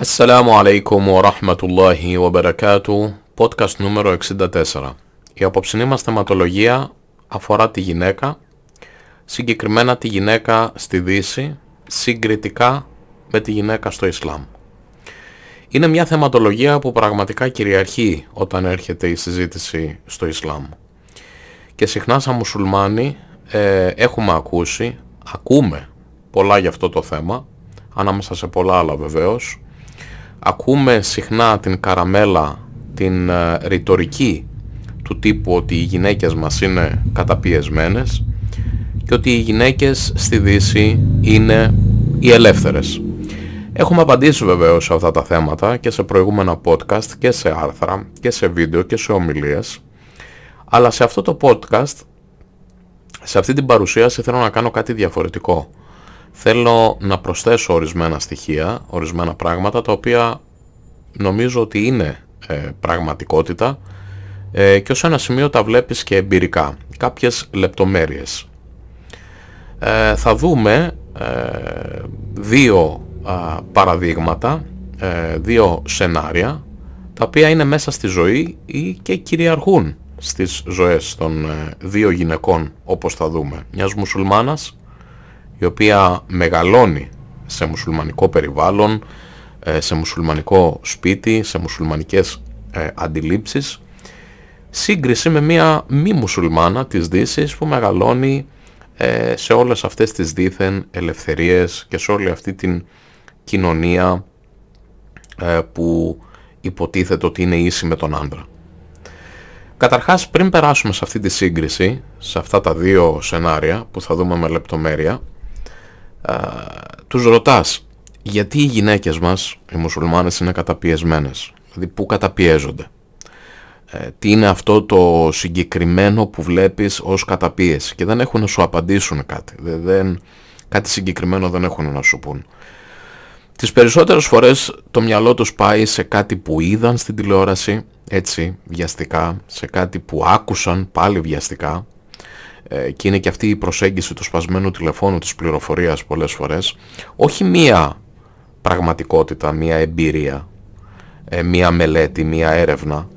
Assalamu alaikum wa rahmatullahi wa barakatuh Podcast νούμερο 64 Η απόψινή μας θεματολογία αφορά τη γυναίκα συγκεκριμένα τη γυναίκα στη Δύση συγκριτικά με τη γυναίκα στο Ισλάμ Είναι μια θεματολογία που πραγματικά κυριαρχεί όταν έρχεται η συζήτηση στο Ισλάμ και συχνά σαν μουσουλμάνοι ε, έχουμε ακούσει ακούμε πολλά για αυτό το θέμα ανάμεσα σε πολλά άλλα βεβαίως Ακούμε συχνά την καραμέλα, την ε, ρητορική του τύπου ότι οι γυναίκες μας είναι καταπιεσμένες και ότι οι γυναίκες στη Δύση είναι οι ελεύθερες. Έχουμε απαντήσει βεβαίως σε αυτά τα θέματα και σε προηγούμενα podcast και σε άρθρα και σε βίντεο και σε ομιλίες αλλά σε αυτό το podcast, σε αυτή την παρουσίαση θέλω να κάνω κάτι διαφορετικό θέλω να προσθέσω ορισμένα στοιχεία, ορισμένα πράγματα τα οποία νομίζω ότι είναι ε, πραγματικότητα ε, και ως ένα σημείο τα βλέπεις και εμπειρικά, κάποιες λεπτομέρειες. Ε, θα δούμε δύο παραδείγματα, δύο σενάρια τα οποία είναι μέσα στη ζωή ή και κυριαρχούν στις ζωές των δύο γυναικών όπως θα δούμε, μιας μουσουλμάνας η οποία μεγαλώνει σε μουσουλμανικό περιβάλλον, ε, σε μουσουλμανικό σπίτι, σε μουσουλμανικές ε, αντιλήψεις, σύγκριση με μία μη μουσουλμάνα της δύσης που μεγαλώνει ε, σε όλες αυτές τις δίθεν ελευθερίες και σε όλη αυτή την κοινωνία που υποτίθεται ότι είναι ίση με τον άντρα. Καταρχάς πριν περάσουμε σε αυτή τη σύγκριση, σε αυτά τα δύο σενάρια που θα δούμε με λεπτομέρεια, α, ε, τους ρωτάς γιατί οι γυναίκες μας, οι μουσουλμάνες είναι καταπιεσμένες, δηλαδή πού καταπιέζονται, ε, τι είναι αυτό το συγκεκριμένο που βλέπεις ως καταπίεση και δεν έχουν να σου απαντήσουν κάτι, δεν, κάτι συγκεκριμένο δεν έχουν να σου πούν. Τις περισσότερες φορές το μυαλό τους πάει σε κάτι που είδαν στην τηλεόραση, έτσι βιαστικά, σε κάτι που άκουσαν πάλι βιαστικά, ε, και είναι και αυτή η προσέγγιση του σπασμένου τηλεφώνου της πληροφορίας πολλές φορές, όχι μία πραγματικότητα, μία εμπειρία, ε, μία μελέτη, μία έρευνα.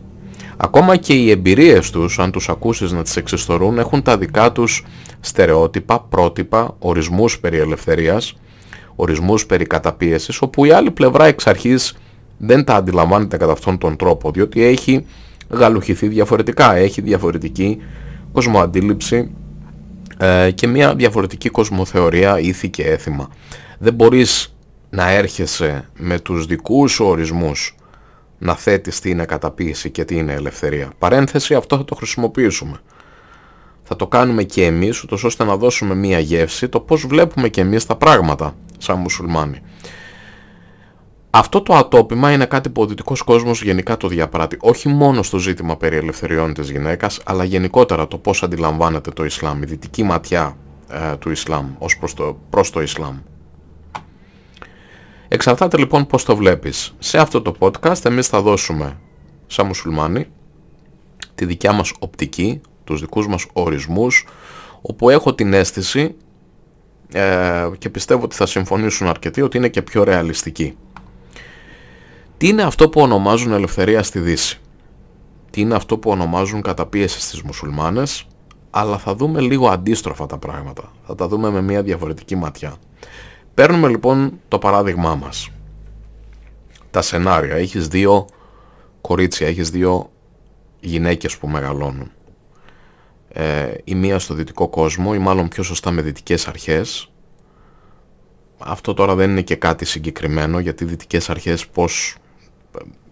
Ακόμα και οι εμπειρίες τους, αν τους ακούσεις να τις εξιστορούν, έχουν τα δικά τους στερεότυπα, πρότυπα, ορισμούς περί ελευθερίας, ορισμούς περί καταπίεσης, όπου η άλλη πλευρά εξ αρχής δεν τα αντιλαμβάνεται κατά αυτόν τον τρόπο, διότι έχει γαλουχηθεί διαφορετικά, έχει διαφορετική κοσμοαντίληψη ε, και μια διαφορετική κοσμοθεωρία, ήθη και έθιμα. Δεν μπορείς να έρχεσαι με τους δικούς σου ορισμούς να θέτεις τι είναι καταπίεση και τι είναι ελευθερία. Παρένθεση, αυτό θα το χρησιμοποιήσουμε. Θα το κάνουμε και εμείς, ούτως ώστε να δώσουμε μία γεύση το πώς βλέπουμε και εμείς τα πράγματα σαν μουσουλμάνοι. Αυτό το ατόπιμα είναι κάτι που ο δυτικός κόσμος γενικά το διαπράττει, όχι μόνο στο ζήτημα περί ελευθεριών της γυναίκας, αλλά γενικότερα το πώς αντιλαμβάνεται το Ισλάμ, η δυτική ματιά ε, του Ισλάμ ως προς το, προς το Ισλάμ. Εξαρτάται λοιπόν πώς το βλέπεις. Σε αυτό το podcast εμείς θα δώσουμε σαν μουσουλμάνοι τη δικιά μας οπτική, τους δικούς μας ορισμούς, όπου έχω την αίσθηση ε, και πιστεύω ότι θα συμφωνήσουν αρκετοί ότι είναι και πιο ρεαλιστικοί. Τι είναι αυτό που ονομάζουν ελευθερία στη Δύση. Τι είναι αυτό που ονομάζουν καταπίεση στις μουσουλμάνες, αλλά θα δούμε λίγο αντίστροφα τα πράγματα. Θα τα δούμε με μια διαφορετική ματιά. Παίρνουμε λοιπόν το παράδειγμά μας. Τα σενάρια. Έχεις δύο κορίτσια, έχεις δύο γυναίκες που μεγαλώνουν. Ε, η μία στο δυτικό κόσμο ή μάλλον πιο σωστά με δυτικές αρχές. Αυτό τώρα δεν είναι και κάτι συγκεκριμένο γιατί δυτικές αρχές πώς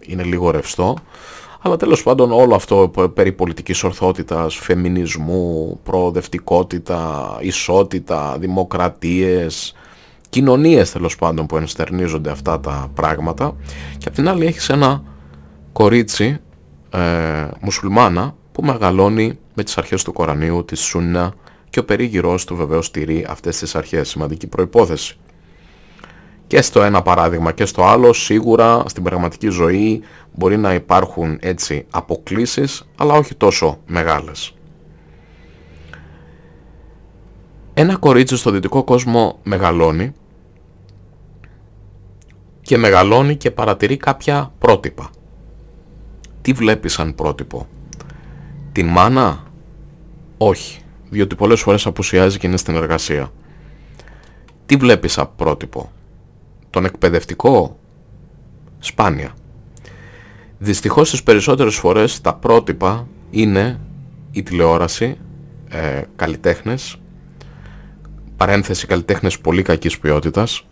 είναι λίγο ρευστό. Αλλά τέλος πάντων όλο αυτό περί πολιτικής ορθότητας, φεμινισμού, προοδευτικότητα, ισότητα, δημοκρατίες, κοινωνίες τέλος πάντων που ενστερνίζονται αυτά τα πράγματα και απ' την άλλη έχεις ένα κορίτσι ε, μουσουλμάνα που μεγαλώνει με τις αρχές του Κορανίου, τη Σούνα και ο περίγυρός του βεβαίως στηρεί αυτές τις αρχές. Σημαντική προϋπόθεση και στο ένα παράδειγμα και στο άλλο σίγουρα στην πραγματική ζωή μπορεί να υπάρχουν έτσι αποκλίσεις αλλά όχι τόσο μεγάλες. Ένα κορίτσι στο δυτικό κόσμο μεγαλώνει και μεγαλώνει και παρατηρεί κάποια πρότυπα. Τι βλέπεις σαν πρότυπο. Την μάνα. Όχι. Διότι πολλές φορές απουσιάζει και είναι στην εργασία. Τι βλέπεις σαν πρότυπο τον εκπαιδευτικό, σπάνια. Δυστυχώς τις περισσότερες φορές τα πρότυπα είναι η τηλεόραση, ε, καλλιτέχνες, παρένθεση καλλιτέχνες πολύ κακής ποιότητας,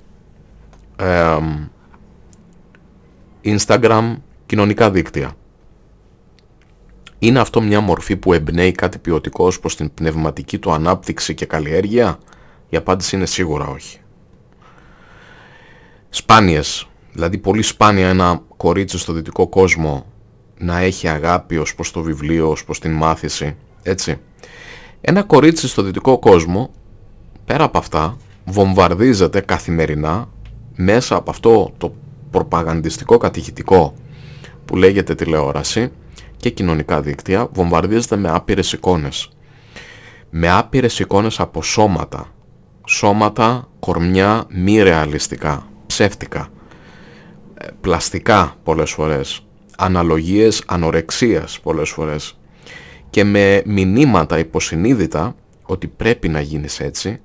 Instagram, κοινωνικά δίκτυα. Είναι αυτό μια μορφή που εμπνέει κάτι ποιοτικό ως την πνευματική του ανάπτυξη και καλλιέργεια? Η απάντηση είναι σίγουρα όχι σπάνιες. Δηλαδή πολύ σπάνια ένα κορίτσι στο δυτικό κόσμο να έχει αγάπη ως προς το βιβλίο, ως προς την μάθηση. Έτσι. Ένα κορίτσι στο δυτικό κόσμο, πέρα από αυτά, βομβαρδίζεται καθημερινά μέσα από αυτό το προπαγανδιστικό κατηχητικό που λέγεται τηλεόραση και κοινωνικά δίκτυα, βομβαρδίζεται με άπειρες εικόνες. Με άπειρες εικόνες από σώματα. Σώματα, κορμιά, μη ρεαλιστικά πλαστικά πολλές φορές, αναλογίες ανορεξίας πολλές φορές και με μηνύματα υποσυνείδητα ότι πρέπει να γίνεις έτσι,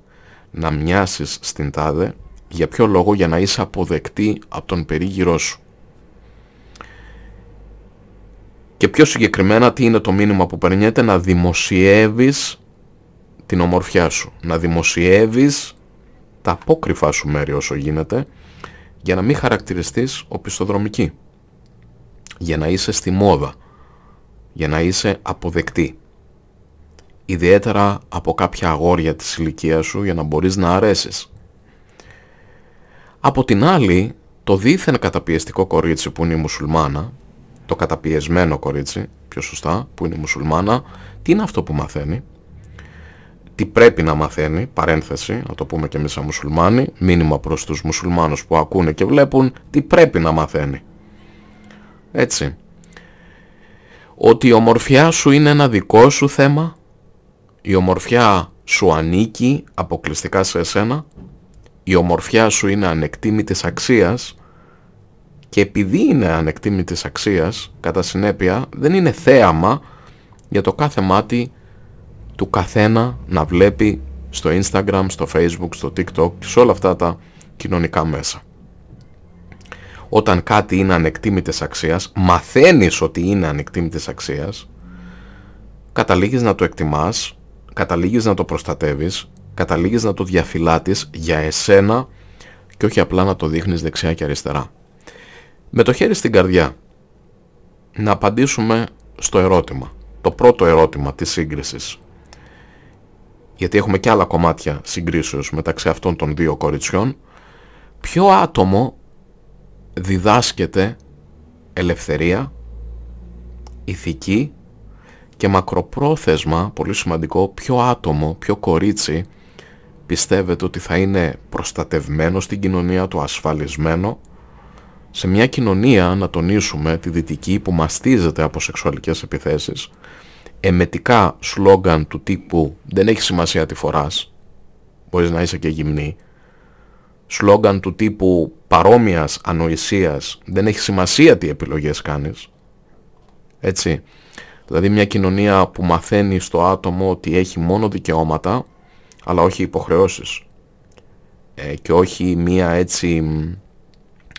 να μοιάσεις στην τάδε, για ποιο λόγο για να είσαι αποδεκτή από τον περίγυρό σου. Και πιο συγκεκριμένα τι είναι το μήνυμα που περνιέται να δημοσιεύεις την ομορφιά σου, να δημοσιεύεις τα απόκριφα σου μέρη όσο γίνεται για να μην χαρακτηριστείς οπισθοδρομική. Για να είσαι στη μόδα. Για να είσαι αποδεκτή. Ιδιαίτερα από κάποια αγόρια της ηλικίας σου για να μπορείς να αρέσεις. Από την άλλη, το δίθεν καταπιεστικό κορίτσι που είναι η μουσουλμάνα, το καταπιεσμένο κορίτσι, πιο σωστά, που είναι η μουσουλμάνα, τι είναι αυτό που μαθαίνει, τι πρέπει να μαθαίνει, παρένθεση, να το πούμε και εμείς σαν μουσουλμάνοι, μήνυμα προς τους μουσουλμάνους που ακούνε και βλέπουν, τι πρέπει να μαθαίνει. Έτσι. Ότι η ομορφιά σου είναι ένα δικό σου θέμα, η ομορφιά σου ανήκει αποκλειστικά σε εσένα, η ομορφιά σου είναι της αξίας και επειδή είναι της αξίας, κατά συνέπεια δεν είναι θέαμα για το κάθε μάτι του καθένα να βλέπει στο Instagram, στο Facebook, στο TikTok, σε όλα αυτά τα κοινωνικά μέσα. Όταν κάτι είναι ανεκτήμητες αξίας, μαθαίνεις ότι είναι ανεκτήμητες αξίας, καταλήγεις να το εκτιμάς, καταλήγεις να το προστατεύεις, καταλήγεις να το διαφυλάτεις για εσένα και όχι απλά να το δείχνεις δεξιά και αριστερά. Με το χέρι στην καρδιά, να απαντήσουμε στο ερώτημα. Το πρώτο ερώτημα της σύγκρισης γιατί έχουμε και άλλα κομμάτια συγκρίσεως μεταξύ αυτών των δύο κοριτσιών, ποιο άτομο διδάσκεται ελευθερία, ηθική και μακροπρόθεσμα, πολύ σημαντικό, ποιο άτομο, ποιο κορίτσι πιστεύετε ότι θα είναι προστατευμένο στην κοινωνία του, ασφαλισμένο, σε μια κοινωνία, να τονίσουμε, τη δυτική που μαστίζεται από σεξουαλικές επιθέσεις, εμετικά σλόγγαν του τύπου «Δεν έχει σημασία τι φοράς, μπορείς να είσαι και γυμνή», σλόγγαν του τύπου παρόμοιας ανοησίας «Δεν έχει σημασία τι επιλογές κάνεις», έτσι. Δηλαδή μια κοινωνία που μαθαίνει στο άτομο ότι έχει μόνο δικαιώματα, αλλά όχι υποχρεώσεις. Ε, και όχι μια έτσι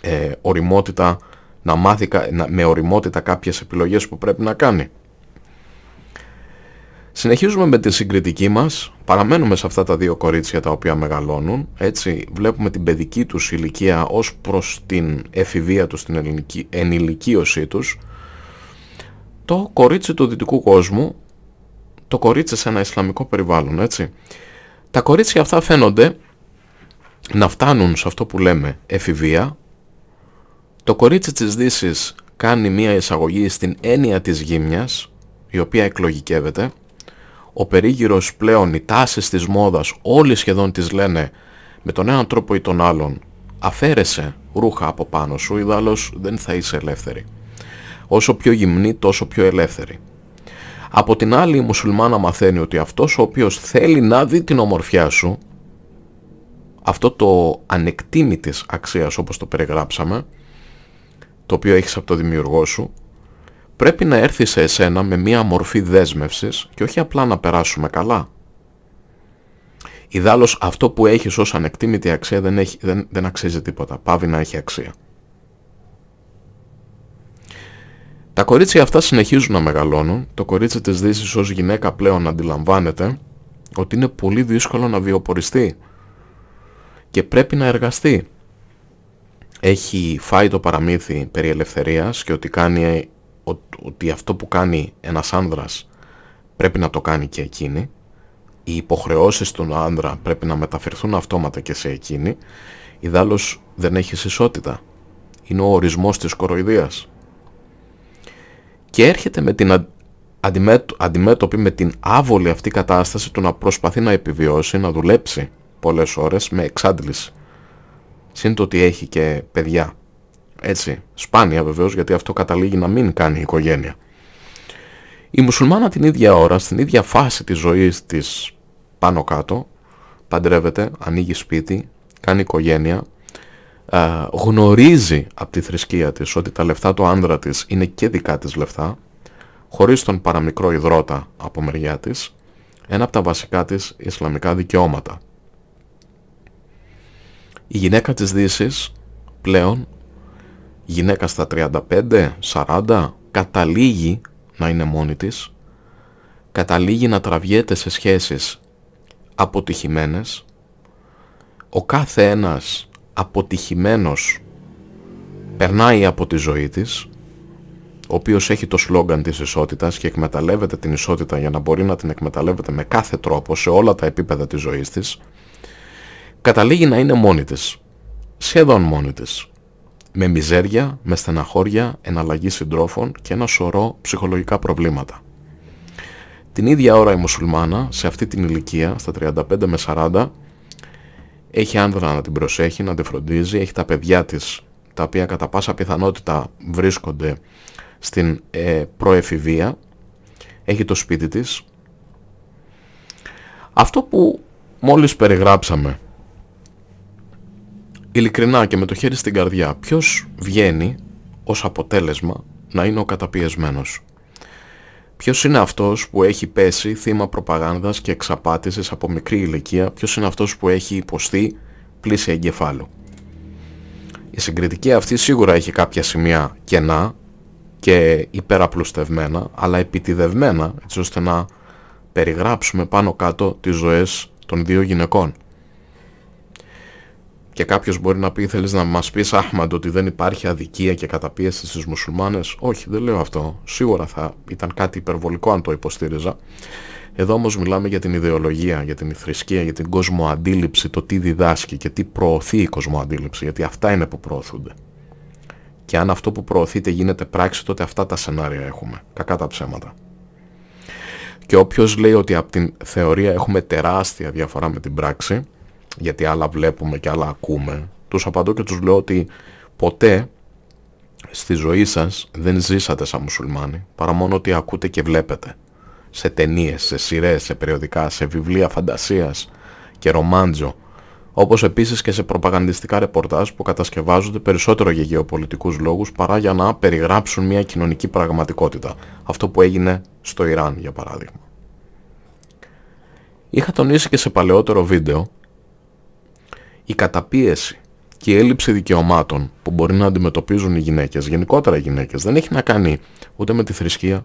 ε, οριμότητα, να μάθει, να, με οριμότητα κάποιες επιλογές που πρέπει να κάνει. Συνεχίζουμε με τη συγκριτική μας, παραμένουμε σε αυτά τα δύο κορίτσια τα οποία μεγαλώνουν, έτσι βλέπουμε την παιδική τους ηλικία ως προς την εφηβεία τους, την ελληνική, ενηλικίωσή τους. Το κορίτσι του δυτικού κόσμου, το κορίτσι σε ένα ισλαμικό περιβάλλον, έτσι. Τα κορίτσια αυτά φαίνονται να φτάνουν σε αυτό που λέμε εφηβεία. Το κορίτσι της Δύσης κάνει μία εισαγωγή στην έννοια της γύμνιας, η οποία εκλογικεύεται ο περίγυρος πλέον, οι τάσεις της μόδας, όλοι σχεδόν τις λένε με τον έναν τρόπο ή τον άλλον αφέρεσε ρούχα από πάνω σου, ιδάλλως δεν θα είσαι ελεύθερη. Όσο πιο γυμνή τόσο πιο ελεύθερη. Από την άλλη η μουσουλμάνα μαθαίνει ότι αυτός ο οποίος θέλει να δει την ομορφιά σου, αυτό το ανεκτήμητης αξίας όπως το περιγράψαμε, το οποίο έχεις από το δημιουργό σου, πρέπει να έρθει σε εσένα με μία μορφή δέσμευσης και όχι απλά να περάσουμε καλά. Ιδάλλως αυτό που έχεις ως ανεκτήμητη αξία δεν, έχει, δεν, δεν αξίζει τίποτα. Πάβει να έχει αξία. Τα κορίτσια αυτά συνεχίζουν να μεγαλώνουν. Το κορίτσι της Δύσης ως γυναίκα πλέον αντιλαμβάνεται ότι είναι πολύ δύσκολο να βιοποριστεί και πρέπει να εργαστεί. Έχει φάει το παραμύθι περί ελευθερίας και ότι κάνει ότι αυτό που κάνει ένας άνδρας πρέπει να το κάνει και εκείνη, οι υποχρεώσεις του άνδρα πρέπει να μεταφερθούν αυτόματα και σε εκείνη, δάλος δεν έχει ισότητα. Είναι ο ορισμός της κοροϊδίας. Και έρχεται με την αντιμέτωπη με την άβολη αυτή κατάσταση του να προσπαθεί να επιβιώσει, να δουλέψει πολλές ώρες με εξάντληση. Συν το ότι έχει και παιδιά. Έτσι, σπάνια βεβαίως γιατί αυτό καταλήγει να μην κάνει η οικογένεια. Η μουσουλμάνα την ίδια ώρα, στην ίδια φάση της ζωής της πάνω κάτω, παντρεύεται, ανοίγει σπίτι, κάνει οικογένεια, γνωρίζει από τη θρησκεία της ότι τα λεφτά του άνδρα της είναι και δικά της λεφτά, χωρίς τον παραμικρό υδρότα από μεριά της, ένα από τα βασικά της Ισλαμικά δικαιώματα. Η γυναίκα της Δύσης πλέον γυναίκα στα 35, 40, καταλήγει να είναι μόνη της, καταλήγει να τραβιέται σε σχέσεις αποτυχημένες, ο κάθε ένας αποτυχημένος περνάει από τη ζωή της, ο οποίος έχει το σλόγγαν της ισότητας και εκμεταλλεύεται την ισότητα για να μπορεί να την εκμεταλλεύεται με κάθε τρόπο σε όλα τα επίπεδα της ζωής της, καταλήγει να είναι μόνη της, σχεδόν μόνη της με μιζέρια, με στεναχώρια, εναλλαγή συντρόφων και ένα σωρό ψυχολογικά προβλήματα. Την ίδια ώρα η μουσουλμάνα, σε αυτή την ηλικία, στα 35 με 40, έχει άνδρα να την προσέχει, να την φροντίζει, έχει τα παιδιά της, τα οποία κατά πάσα πιθανότητα βρίσκονται στην ε, έχει το σπίτι της. Αυτό που μόλις περιγράψαμε ειλικρινά και με το χέρι στην καρδιά, ποιος βγαίνει ως αποτέλεσμα να είναι ο καταπιεσμένος. Ποιος είναι αυτός που έχει πέσει θύμα προπαγάνδας και εξαπάτησης από μικρή ηλικία, ποιος είναι αυτός που έχει υποστεί πλήση εγκεφάλου. Η συγκριτική αυτή σίγουρα έχει κάποια σημεία κενά και υπεραπλουστευμένα, αλλά επιτιδευμένα έτσι ώστε να περιγράψουμε πάνω κάτω τις ζωές των δύο γυναικών και κάποιος μπορεί να πει θέλεις να μας πεις Αχμαντ ότι δεν υπάρχει αδικία και καταπίεση στις μουσουλμάνες όχι δεν λέω αυτό σίγουρα θα ήταν κάτι υπερβολικό αν το υποστήριζα εδώ όμως μιλάμε για την ιδεολογία, για την θρησκεία, για την κοσμοαντίληψη, το τι διδάσκει και τι προωθεί η κοσμοαντίληψη, γιατί αυτά είναι που προωθούνται. Και αν αυτό που προωθείται γίνεται πράξη, τότε αυτά τα σενάρια έχουμε. Κακά τα ψέματα. Και όποιος λέει ότι από την θεωρία έχουμε τεράστια διαφορά με την πράξη, γιατί άλλα βλέπουμε και άλλα ακούμε, τους απαντώ και τους λέω ότι ποτέ στη ζωή σας δεν ζήσατε σαν μουσουλμάνοι, παρά μόνο ότι ακούτε και βλέπετε. Σε ταινίες, σε σειρές, σε περιοδικά, σε βιβλία φαντασίας και ρομάντζο, όπως επίσης και σε προπαγανδιστικά ρεπορτάζ που κατασκευάζονται περισσότερο για γεωπολιτικούς λόγους παρά για να περιγράψουν μια κοινωνική πραγματικότητα. Αυτό που έγινε στο Ιράν, για παράδειγμα. Είχα τονίσει και σε παλαιότερο βίντεο η καταπίεση και η έλλειψη δικαιωμάτων που μπορεί να αντιμετωπίζουν οι γυναίκες, γενικότερα οι γυναίκες, δεν έχει να κάνει ούτε με τη θρησκεία.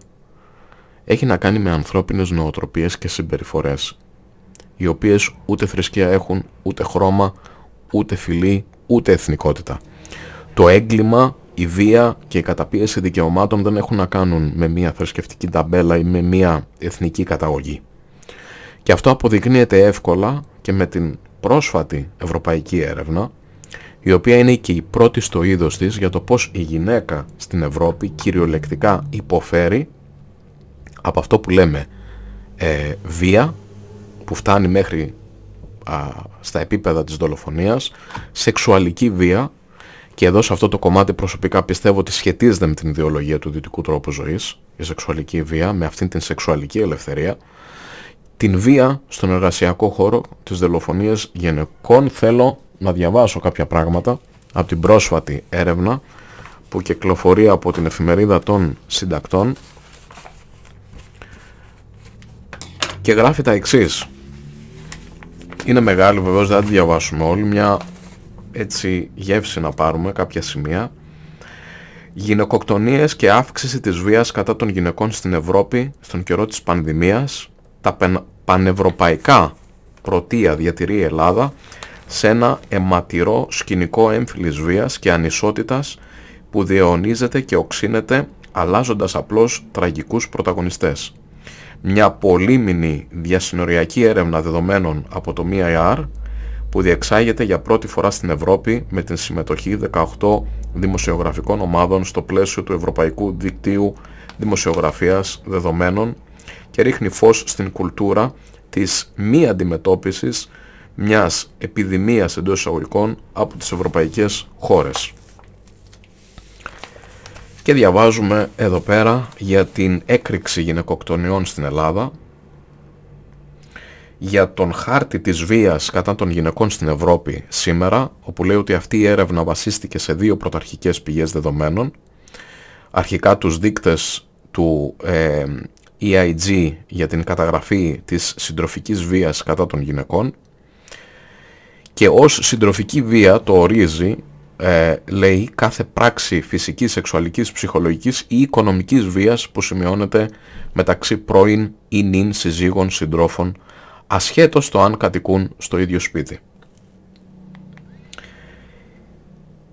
Έχει να κάνει με ανθρώπινες νοοτροπίες και συμπεριφορές, οι οποίες ούτε θρησκεία έχουν, ούτε χρώμα, ούτε φυλή, ούτε εθνικότητα. Το έγκλημα, η βία και η καταπίεση δικαιωμάτων δεν έχουν να κάνουν με μια θρησκευτική ταμπέλα ή με μια εθνική καταγωγή. Και αυτό αποδεικνύεται εύκολα και με την πρόσφατη ευρωπαϊκή έρευνα, η οποία είναι και η πρώτη στο είδος της για το πώς η γυναίκα στην Ευρώπη κυριολεκτικά υποφέρει από αυτό που λέμε ε, βία, που φτάνει μέχρι στα επίπεδα της δολοφονίας, σεξουαλική βία, και εδώ σε αυτό το κομμάτι προσωπικά πιστεύω ότι σχετίζεται με την ιδεολογία του δυτικού τρόπου ζωής, η σεξουαλική βία, με αυτήν την σεξουαλική ελευθερία, την βία στον εργασιακό χώρο, της δολοφονίες γυναικών. Θέλω να διαβάσω κάποια πράγματα από την πρόσφατη έρευνα που κυκλοφορεί από την εφημερίδα των συντακτών και γράφει τα εξής. Είναι μεγάλη βεβαίως, δεν τη διαβάσουμε όλοι, μια έτσι γεύση να πάρουμε κάποια σημεία. Γυναικοκτονίες και αύξηση της βίας κατά των γυναικών στην Ευρώπη στον καιρό της πανδημίας τα πανευρωπαϊκά πρωτεία διατηρεί η Ελλάδα σε ένα αιματηρό σκηνικό έμφυλης βίας και ανισότητας που διαιωνίζεται και οξύνεται αλλάζοντας απλώς τραγικούς πρωταγωνιστές. Μια πολύμινη διασυνοριακή έρευνα δεδομένων από το MIR που διεξάγεται για πρώτη φορά στην Ευρώπη με την συμμετοχή 18 δημοσιογραφικών ομάδων στο πλαίσιο του Ευρωπαϊκού Δικτύου Δημοσιογραφίας Δεδομένων και ρίχνει φως στην κουλτούρα της μη αντιμετώπισης μιας επιδημίας εντός εισαγωγικών από τις ευρωπαϊκές χώρες. Και διαβάζουμε εδώ πέρα για την έκρηξη γυναικοκτονιών στην Ελλάδα, για τον χάρτη της βίας κατά των γυναικών στην Ευρώπη σήμερα, όπου λέει ότι αυτή η έρευνα βασίστηκε σε δύο πρωταρχικές πηγές δεδομένων, αρχικά τους δείκτες του ε, EIG για την καταγραφή της συντροφικής βίας κατά των γυναικών και ως συντροφική βία το ορίζει, ε, λέει, κάθε πράξη φυσικής, σεξουαλικής, ψυχολογικής ή οικονομικής βίας που σημειώνεται μεταξύ πρώην ή νυν συζύγων συντρόφων ασχέτως το αν κατοικούν στο ίδιο σπίτι.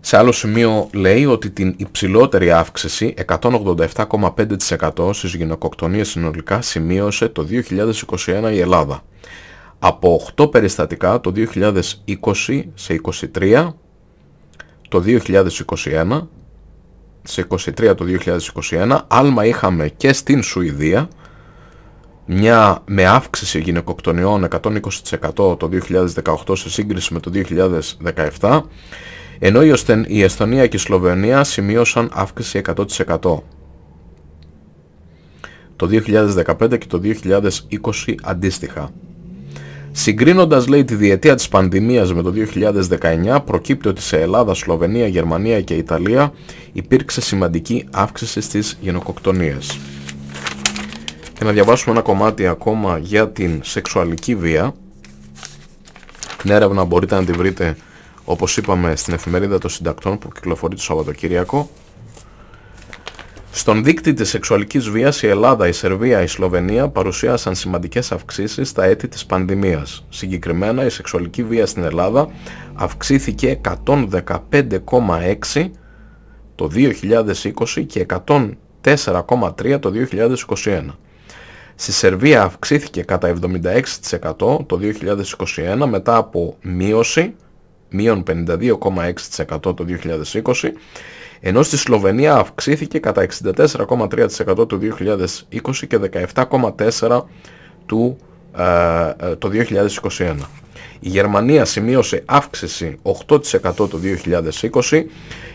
Σε άλλο σημείο λέει ότι την υψηλότερη αύξηση 187,5% στις γυναικοκτονίες συνολικά σημείωσε το 2021 η Ελλάδα. Από 8 περιστατικά το 2020 σε 23, το 2021, σε 23 το 2021, άλμα είχαμε και στην Σουηδία, μια με αύξηση γυναικοκτονιών 120% το 2018 σε σύγκριση με το 2017 ενώ η Εσθονία και η Σλοβενία σημείωσαν αύξηση 100%. Το 2015 και το 2020 αντίστοιχα. Συγκρίνοντας λέει τη διετία της πανδημίας με το 2019 προκύπτει ότι σε Ελλάδα, Σλοβενία, Γερμανία και Ιταλία υπήρξε σημαντική αύξηση στις γενοκοκτονίες. Και να διαβάσουμε ένα κομμάτι ακόμα για την σεξουαλική βία. Την έρευνα μπορείτε να τη βρείτε όπως είπαμε στην εφημερίδα των συντακτών που κυκλοφορεί το Σαββατοκύριακο. Στον δίκτυ της σεξουαλικής βίας η Ελλάδα, η Σερβία, η Σλοβενία παρουσίασαν σημαντικές αυξήσεις στα έτη της πανδημίας. Συγκεκριμένα η σεξουαλική βία στην Ελλάδα αυξήθηκε 115,6 το 2020 και 104,3 το 2021. Στη Σερβία αυξήθηκε κατά 76% το 2021 μετά από μείωση μείον 52,6% το 2020, ενώ στη Σλοβενία αυξήθηκε κατά 64,3% το 2020 και 17,4% ε, ε, το 2021. Η Γερμανία σημείωσε αύξηση 8% το 2020,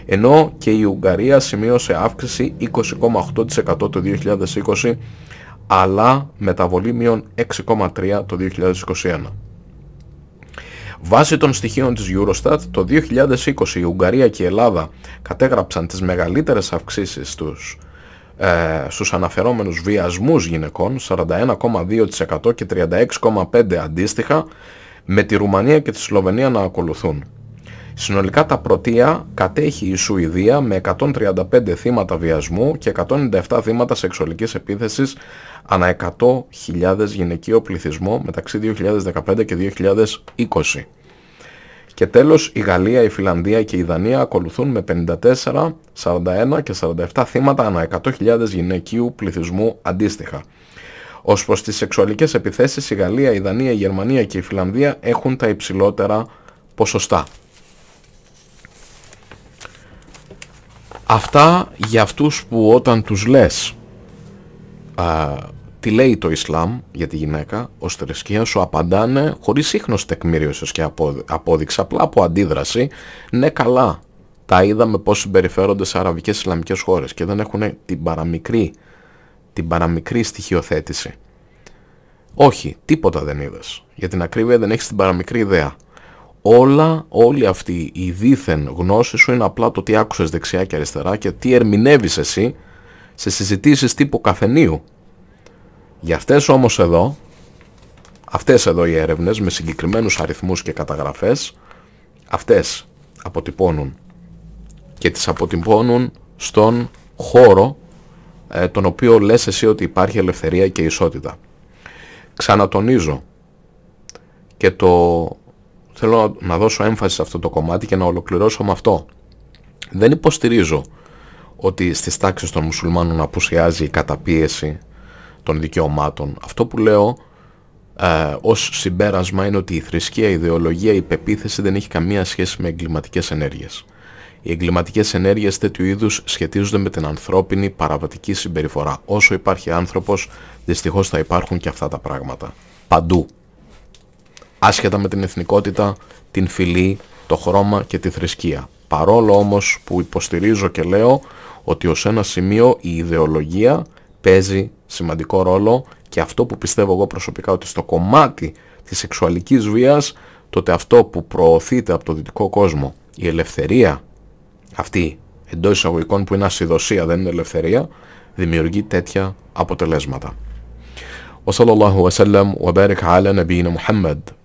ενώ και η Ουγγαρία σημείωσε αύξηση 20,8% το 2020, αλλά μεταβολή μείον 6,3% το 2021. Βάσει των στοιχείων της Eurostat, το 2020 η Ουγγαρία και η Ελλάδα κατέγραψαν τις μεγαλύτερες αυξήσεις στους, ε, στους αναφερόμενους βιασμούς γυναικών, 41,2% και 36,5% αντίστοιχα, με τη Ρουμανία και τη Σλοβενία να ακολουθούν. Συνολικά τα πρωτεία κατέχει η Σουηδία με 135 θύματα βιασμού και 197 θύματα σεξουαλικής επίθεσης ανά 100.000 γυναικείο πληθυσμό μεταξύ 2015 και 2020. Και τέλος η Γαλλία, η Φιλανδία και η Δανία ακολουθούν με 54, 41 και 47 θύματα ανά 100.000 γυναικείου πληθυσμού αντίστοιχα. Ως προς τις σεξουαλικές επιθέσεις η Γαλλία, η Δανία, η Γερμανία και η Φιλανδία έχουν τα υψηλότερα ποσοστά. Αυτά για αυτούς που όταν τους λες α, τι λέει το Ισλάμ για τη γυναίκα ως θρησκείας σου απαντάνε χωρίς ίχνος τεκμήριωσης και απόδειξη, απλά από αντίδραση, ναι καλά, τα είδαμε πώς συμπεριφέρονται σε αραβικές Ισλαμικές χώρες και δεν έχουν την παραμικρή, την παραμικρή στοιχειοθέτηση. Όχι, τίποτα δεν είδες. Για την ακρίβεια δεν έχεις την παραμικρή ιδέα. Όλα, όλη αυτή η δίθεν γνώση σου είναι απλά το τι άκουσες δεξιά και αριστερά και τι ερμηνεύεις εσύ σε συζητήσεις τύπου καφενείου για αυτές όμως εδώ, αυτές εδώ οι έρευνες με συγκεκριμένους αριθμούς και καταγραφές, αυτές αποτυπώνουν και τις αποτυπώνουν στον χώρο ε, τον οποίο λες εσύ ότι υπάρχει ελευθερία και ισότητα. Ξανατονίζω και το θέλω να δώσω έμφαση σε αυτό το κομμάτι και να ολοκληρώσω με αυτό. Δεν υποστηρίζω ότι στις τάξεις των μουσουλμάνων απουσιάζει η καταπίεση των δικαιωμάτων. Αυτό που λέω ε, ως συμπέρασμα είναι ότι η θρησκεία, η ιδεολογία, η υπεποίθηση δεν έχει καμία σχέση με εγκληματικές ενέργειες. Οι εγκληματικές ενέργειες τέτοιου είδους σχετίζονται με την ανθρώπινη παραβατική συμπεριφορά. Όσο υπάρχει άνθρωπος, δυστυχώς θα υπάρχουν και αυτά τα πράγματα. Παντού. Άσχετα με την εθνικότητα, την φυλή, το χρώμα και τη θρησκεία. Παρόλο όμως που υποστηρίζω και λέω ότι ως ένα σημείο η ιδεολογία παίζει σημαντικό ρόλο και αυτό που πιστεύω εγώ προσωπικά ότι στο κομμάτι της σεξουαλικής βίας τότε αυτό που προωθείται από το δυτικό κόσμο η ελευθερία αυτή εντός εισαγωγικών που είναι ασυδοσία δεν είναι ελευθερία δημιουργεί τέτοια αποτελέσματα. وصلى الله وسلم وبارك على نبينا محمد